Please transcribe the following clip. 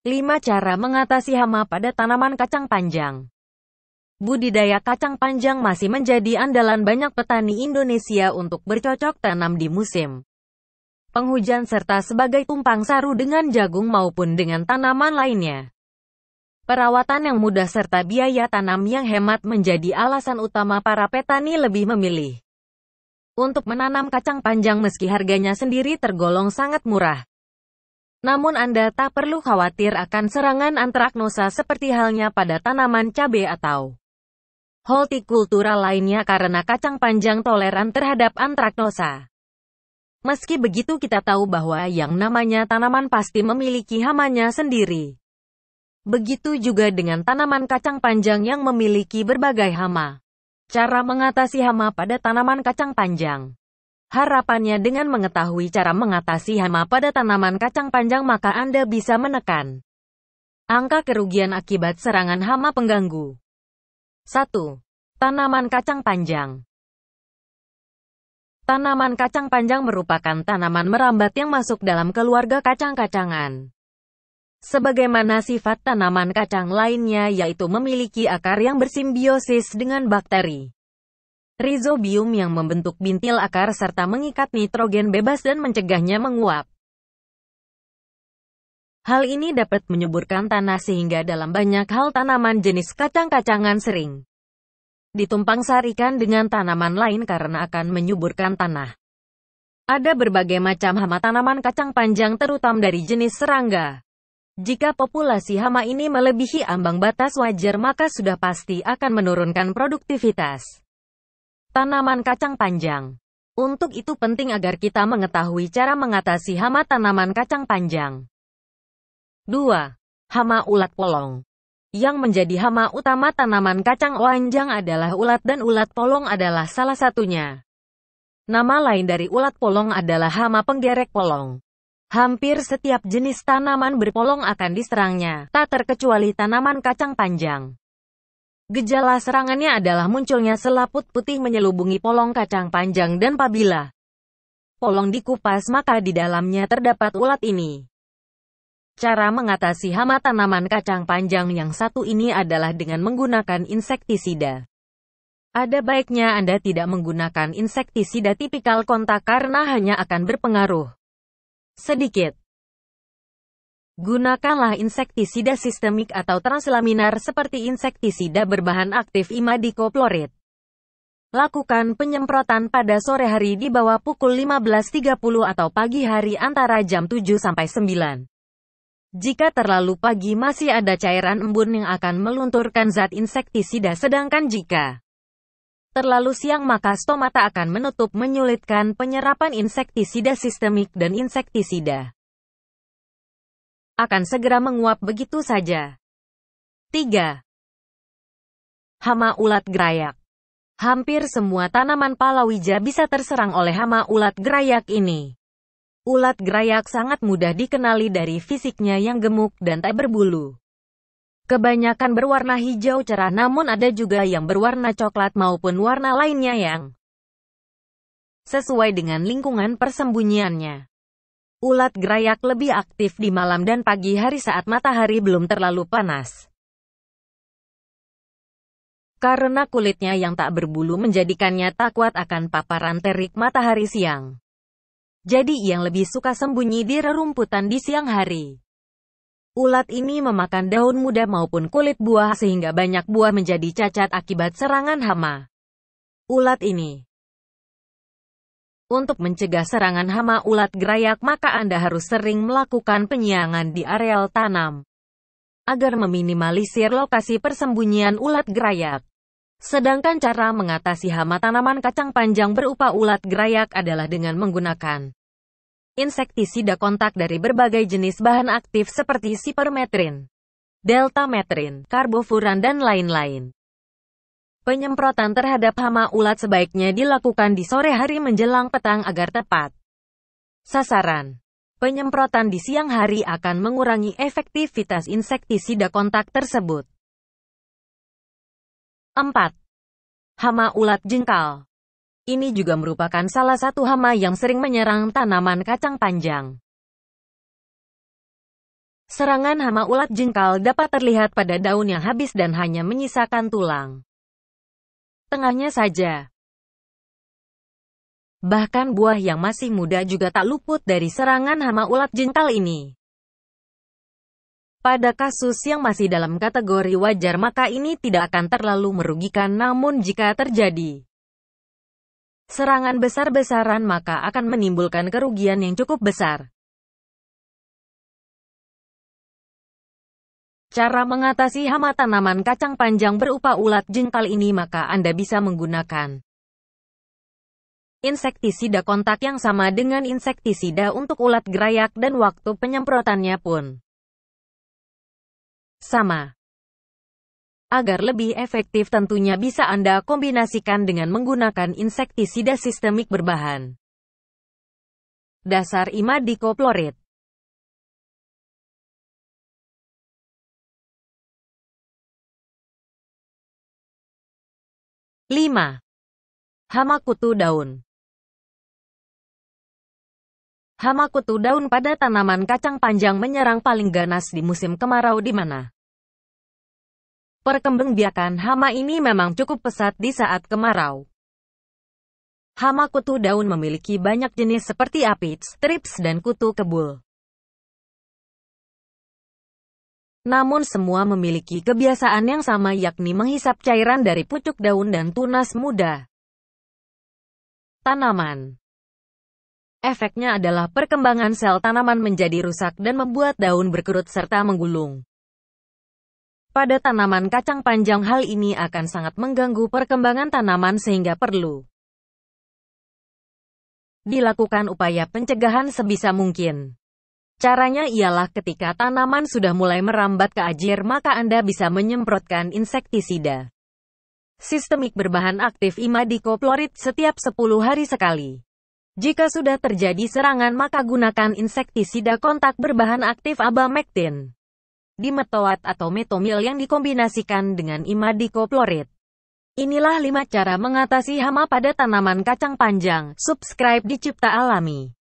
5. Cara mengatasi hama pada tanaman kacang panjang Budidaya kacang panjang masih menjadi andalan banyak petani Indonesia untuk bercocok tanam di musim penghujan serta sebagai tumpang saru dengan jagung maupun dengan tanaman lainnya. Perawatan yang mudah serta biaya tanam yang hemat menjadi alasan utama para petani lebih memilih untuk menanam kacang panjang meski harganya sendiri tergolong sangat murah. Namun Anda tak perlu khawatir akan serangan antraknosa seperti halnya pada tanaman cabai atau hortikultura lainnya karena kacang panjang toleran terhadap antraknosa. Meski begitu kita tahu bahwa yang namanya tanaman pasti memiliki hamanya sendiri. Begitu juga dengan tanaman kacang panjang yang memiliki berbagai hama. Cara mengatasi hama pada tanaman kacang panjang Harapannya dengan mengetahui cara mengatasi hama pada tanaman kacang panjang maka Anda bisa menekan angka kerugian akibat serangan hama pengganggu. 1. Tanaman kacang panjang Tanaman kacang panjang merupakan tanaman merambat yang masuk dalam keluarga kacang-kacangan. Sebagaimana sifat tanaman kacang lainnya yaitu memiliki akar yang bersimbiosis dengan bakteri. Rizobium yang membentuk bintil akar serta mengikat nitrogen bebas dan mencegahnya menguap. Hal ini dapat menyuburkan tanah sehingga dalam banyak hal tanaman jenis kacang-kacangan sering ditumpang sarikan dengan tanaman lain karena akan menyuburkan tanah. Ada berbagai macam hama tanaman kacang panjang terutama dari jenis serangga. Jika populasi hama ini melebihi ambang batas wajar maka sudah pasti akan menurunkan produktivitas. Tanaman kacang panjang. Untuk itu penting agar kita mengetahui cara mengatasi hama tanaman kacang panjang. 2. Hama ulat polong. Yang menjadi hama utama tanaman kacang panjang adalah ulat dan ulat polong adalah salah satunya. Nama lain dari ulat polong adalah hama penggerek polong. Hampir setiap jenis tanaman berpolong akan diserangnya, tak terkecuali tanaman kacang panjang. Gejala serangannya adalah munculnya selaput putih menyelubungi polong kacang panjang dan pabila. Polong dikupas maka di dalamnya terdapat ulat ini. Cara mengatasi hama tanaman kacang panjang yang satu ini adalah dengan menggunakan insektisida. Ada baiknya Anda tidak menggunakan insektisida tipikal kontak karena hanya akan berpengaruh sedikit Gunakanlah insektisida sistemik atau translaminar seperti insektisida berbahan aktif imidacloprid. Lakukan penyemprotan pada sore hari di bawah pukul 15.30 atau pagi hari antara jam 7 sampai 9. Jika terlalu pagi masih ada cairan embun yang akan melunturkan zat insektisida sedangkan jika terlalu siang maka stomata akan menutup menyulitkan penyerapan insektisida sistemik dan insektisida akan segera menguap begitu saja. 3. Hama ulat gerayak Hampir semua tanaman palawija bisa terserang oleh hama ulat gerayak ini. Ulat gerayak sangat mudah dikenali dari fisiknya yang gemuk dan tak berbulu. Kebanyakan berwarna hijau cerah namun ada juga yang berwarna coklat maupun warna lainnya yang sesuai dengan lingkungan persembunyiannya. Ulat gerayak lebih aktif di malam dan pagi hari saat matahari belum terlalu panas. Karena kulitnya yang tak berbulu menjadikannya tak kuat akan paparan terik matahari siang. Jadi yang lebih suka sembunyi di rerumputan di siang hari. Ulat ini memakan daun muda maupun kulit buah sehingga banyak buah menjadi cacat akibat serangan hama. Ulat ini untuk mencegah serangan hama ulat gerayak maka Anda harus sering melakukan penyiangan di areal tanam agar meminimalisir lokasi persembunyian ulat gerayak. Sedangkan cara mengatasi hama tanaman kacang panjang berupa ulat gerayak adalah dengan menggunakan insektisida kontak dari berbagai jenis bahan aktif seperti sipermetrin, metrin, karbofuran dan lain-lain. Penyemprotan terhadap hama ulat sebaiknya dilakukan di sore hari menjelang petang agar tepat sasaran. Penyemprotan di siang hari akan mengurangi efektivitas insektisida kontak tersebut. 4. Hama ulat jengkal. Ini juga merupakan salah satu hama yang sering menyerang tanaman kacang panjang. Serangan hama ulat jengkal dapat terlihat pada daun yang habis dan hanya menyisakan tulang tengahnya saja. Bahkan buah yang masih muda juga tak luput dari serangan hama ulat jengkal ini. Pada kasus yang masih dalam kategori wajar maka ini tidak akan terlalu merugikan namun jika terjadi serangan besar-besaran maka akan menimbulkan kerugian yang cukup besar. Cara mengatasi hama tanaman kacang panjang berupa ulat jengkal ini maka Anda bisa menggunakan insektisida kontak yang sama dengan insektisida untuk ulat gerayak dan waktu penyemprotannya pun sama. Agar lebih efektif tentunya bisa Anda kombinasikan dengan menggunakan insektisida sistemik berbahan dasar imadikoplorit. 5. kutu daun hama kutu daun pada tanaman kacang panjang menyerang paling ganas di musim kemarau di mana perkembangbiakan hama ini memang cukup pesat di saat kemarau. Hama kutu daun memiliki banyak jenis seperti aphids, trips dan kutu kebul. Namun semua memiliki kebiasaan yang sama yakni menghisap cairan dari pucuk daun dan tunas muda. Tanaman Efeknya adalah perkembangan sel tanaman menjadi rusak dan membuat daun berkerut serta menggulung. Pada tanaman kacang panjang hal ini akan sangat mengganggu perkembangan tanaman sehingga perlu dilakukan upaya pencegahan sebisa mungkin. Caranya ialah ketika tanaman sudah mulai merambat ke ajir maka Anda bisa menyemprotkan insektisida. Sistemik berbahan aktif imadikoplorid setiap 10 hari sekali. Jika sudah terjadi serangan maka gunakan insektisida kontak berbahan aktif abamectin. Dimetoat atau metomil yang dikombinasikan dengan imadikoplorid. Inilah 5 cara mengatasi hama pada tanaman kacang panjang. Subscribe di Cipta Alami.